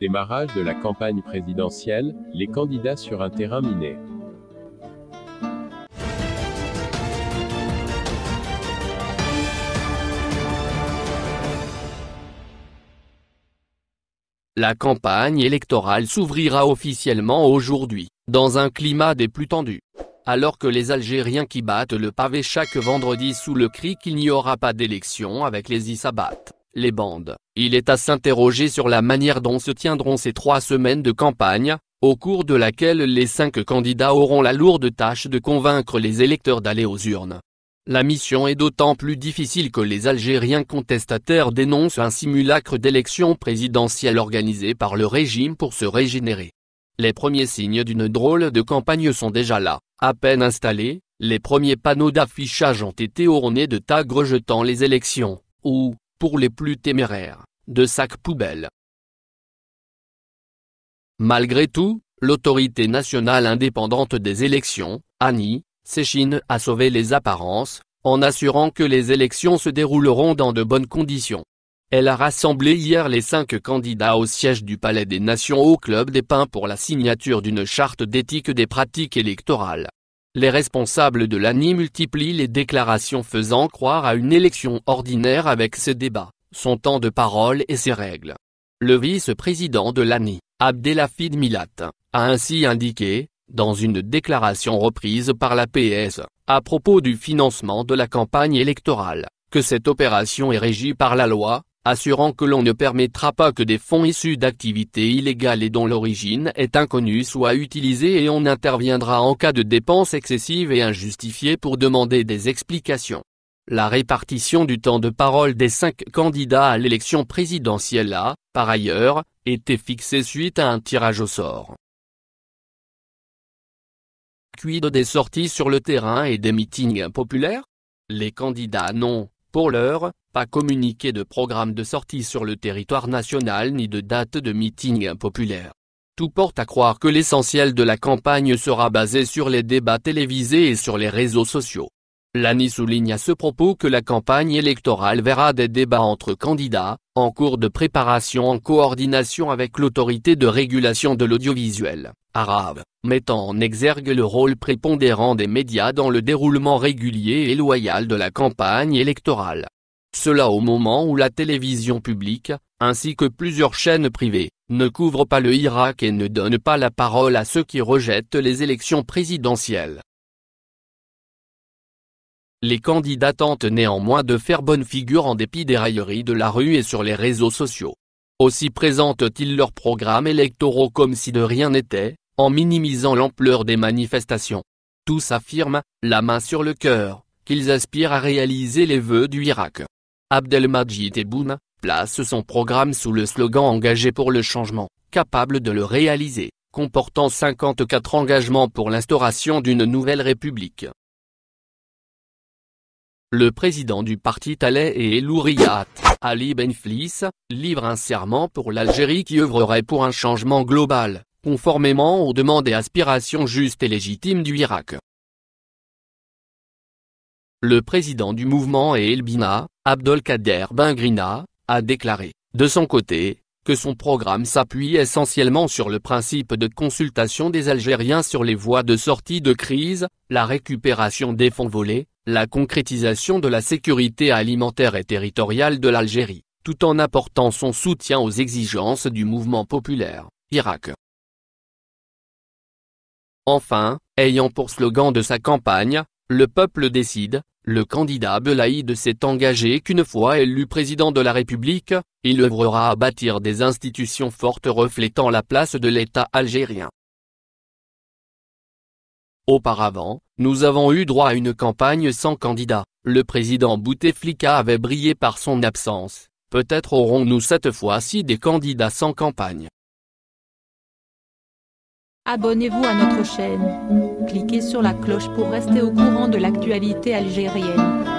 Démarrage de la campagne présidentielle, les candidats sur un terrain miné. La campagne électorale s'ouvrira officiellement aujourd'hui, dans un climat des plus tendus. Alors que les Algériens qui battent le pavé chaque vendredi sous le cri qu'il n'y aura pas d'élection avec les Issabates les bandes. Il est à s'interroger sur la manière dont se tiendront ces trois semaines de campagne, au cours de laquelle les cinq candidats auront la lourde tâche de convaincre les électeurs d'aller aux urnes. La mission est d'autant plus difficile que les Algériens contestataires dénoncent un simulacre d'élection présidentielle organisée par le régime pour se régénérer. Les premiers signes d'une drôle de campagne sont déjà là, à peine installés, les premiers panneaux d'affichage ont été ornés de tags rejetant les élections, ou, pour les plus téméraires, de sacs poubelles. Malgré tout, l'autorité nationale indépendante des élections, Annie, Séchine a sauvé les apparences, en assurant que les élections se dérouleront dans de bonnes conditions. Elle a rassemblé hier les cinq candidats au siège du Palais des Nations au Club des Pins pour la signature d'une charte d'éthique des pratiques électorales les responsables de l'ANI multiplient les déclarations faisant croire à une élection ordinaire avec ses débats, son temps de parole et ses règles. Le vice-président de l'ANI, Abdelhafid Milat, a ainsi indiqué, dans une déclaration reprise par la PS, à propos du financement de la campagne électorale, que cette opération est régie par la loi, assurant que l'on ne permettra pas que des fonds issus d'activités illégales et dont l'origine est inconnue soient utilisés et on interviendra en cas de dépenses excessives et injustifiées pour demander des explications. La répartition du temps de parole des cinq candidats à l'élection présidentielle a, par ailleurs, été fixée suite à un tirage au sort. Quid des sorties sur le terrain et des meetings populaires Les candidats non. Pour l'heure, pas communiqué de programme de sortie sur le territoire national ni de date de meeting populaire. Tout porte à croire que l'essentiel de la campagne sera basé sur les débats télévisés et sur les réseaux sociaux. Lani souligne à ce propos que la campagne électorale verra des débats entre candidats, en cours de préparation en coordination avec l'autorité de régulation de l'audiovisuel, arabe, mettant en exergue le rôle prépondérant des médias dans le déroulement régulier et loyal de la campagne électorale. Cela au moment où la télévision publique, ainsi que plusieurs chaînes privées, ne couvrent pas le Irak et ne donnent pas la parole à ceux qui rejettent les élections présidentielles. Les candidats tentent néanmoins de faire bonne figure en dépit des railleries de la rue et sur les réseaux sociaux. Aussi présentent-ils leurs programmes électoraux comme si de rien n'était, en minimisant l'ampleur des manifestations. Tous affirment, la main sur le cœur, qu'ils aspirent à réaliser les vœux du Irak. Abdelmajid Tebboune place son programme sous le slogan engagé pour le changement, capable de le réaliser, comportant 54 engagements pour l'instauration d'une nouvelle république. Le président du parti Talay et Elouriat, Ali Benflis, livre un serment pour l'Algérie qui œuvrerait pour un changement global, conformément aux demandes et aspirations justes et légitimes du Irak. Le président du mouvement et Elbina, Abdelkader Bengrina, a déclaré, de son côté, que son programme s'appuie essentiellement sur le principe de consultation des Algériens sur les voies de sortie de crise, la récupération des fonds volés, la concrétisation de la sécurité alimentaire et territoriale de l'Algérie, tout en apportant son soutien aux exigences du mouvement populaire, Irak. Enfin, ayant pour slogan de sa campagne, le peuple décide, le candidat Belaïd s'est engagé qu'une fois élu président de la République, il œuvrera à bâtir des institutions fortes reflétant la place de l'État algérien. Auparavant, nous avons eu droit à une campagne sans candidat. Le président Bouteflika avait brillé par son absence. Peut-être aurons-nous cette fois-ci des candidats sans campagne. Abonnez-vous à notre chaîne. Cliquez sur la cloche pour rester au courant de l'actualité algérienne.